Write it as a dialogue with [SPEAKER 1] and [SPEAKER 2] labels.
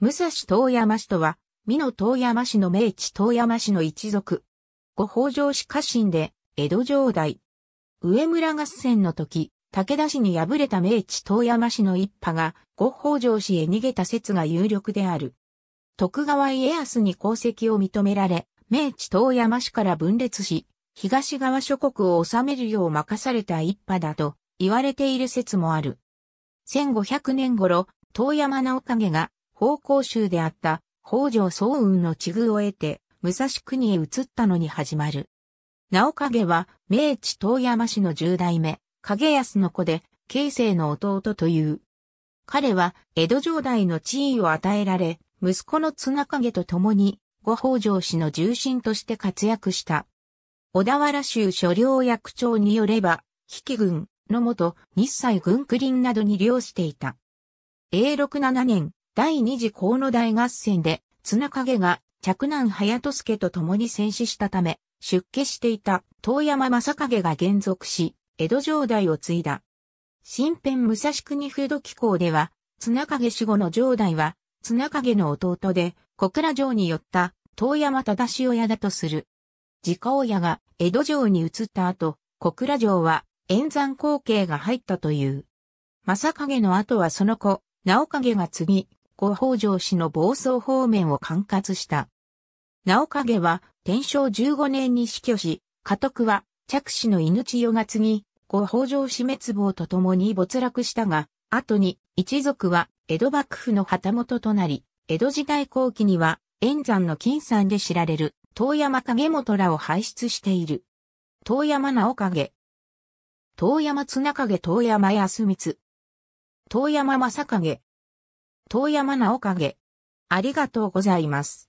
[SPEAKER 1] 武蔵遠山氏とは、美濃遠山氏の明治遠山氏の一族。五北条氏家臣で、江戸城代。上村合戦の時、武田氏に敗れた明治遠山氏の一派が、五北条氏へ逃げた説が有力である。徳川家康に功績を認められ、明治遠山氏から分裂し、東側諸国を治めるよう任された一派だと言われている説もある。1500年頃、遠山直影が方向州であった北条早雲の地遇を得て、武蔵国へ移ったのに始まる。直影は、明治遠山市の十代目、影安の子で、慶生の弟という。彼は、江戸城代の地位を与えられ、息子の綱影と共に、五北条氏の重臣として活躍した。小田原州所領役長によれば、比企軍の元日西軍区林などに領していた。永禄7年、第二次河野大合戦で、綱影が嫡男隼人助と共に戦死したため、出家していた遠山正影が現属し、江戸城代を継いだ。新編武蔵国風土機構では、綱影死後の城代は、綱影の弟で、小倉城に寄った遠山忠親だとする。自家親が江戸城に移った後、小倉城は円山後継が入ったという。正影の後はその子、直影が継ぎ、後北条氏の暴走方面を管轄した。直影は天正15年に死去し、家督は着氏の犬千代が継ぎ、後北条氏滅亡とともに没落したが、後に一族は江戸幕府の旗本となり、江戸時代後期には円山の金山で知られる遠山影元らを輩出している。遠山直影。遠山綱影遠山康光。遠山正影。遠山直影。ありがとうございます。